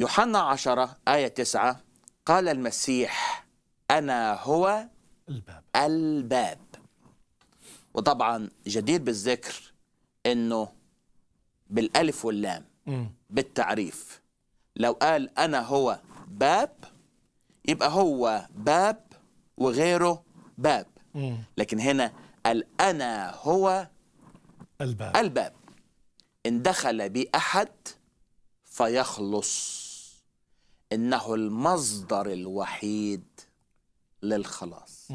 يوحنا عشرة آية تسعة قال المسيح أنا هو الباب الباب وطبعا جدير بالذكر أنه بالألف واللام م. بالتعريف لو قال أنا هو باب يبقى هو باب وغيره باب م. لكن هنا قال أنا هو الباب الباب إن دخل بي أحد فيخلص انه المصدر الوحيد للخلاص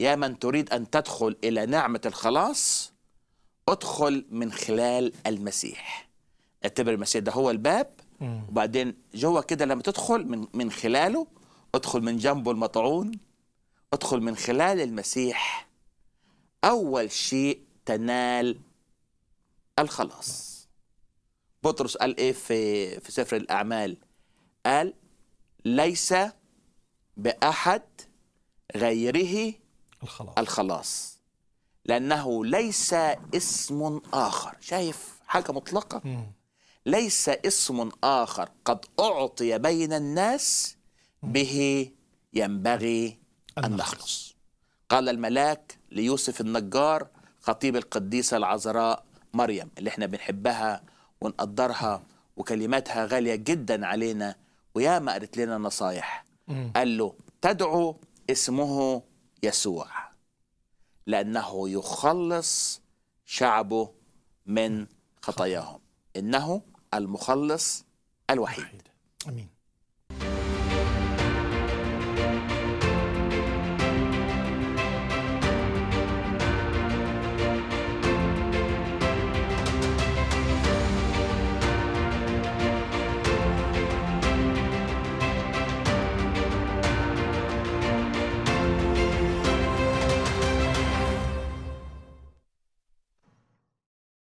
يا من تريد ان تدخل الى نعمه الخلاص ادخل من خلال المسيح اعتبر المسيح ده هو الباب وبعدين جوه كده لما تدخل من من خلاله ادخل من جنبه المطعون ادخل من خلال المسيح اول شيء تنال الخلاص نعم. بطرس قال ايه في في سفر الاعمال قال ليس بأحد غيره الخلاص الخلاص لأنه ليس اسم آخر شايف حاجة مطلقة م. ليس اسم آخر قد أعطي بين الناس به ينبغي أن نخلص قال الملاك ليوسف النجار خطيب القديسة العذراء مريم اللي احنا بنحبها ونقدرها وكلماتها غالية جدا علينا وياما قالت لنا نصايح قال له تدعو اسمه يسوع لأنه يخلص شعبه من خطاياهم إنه المخلص الوحيد آمين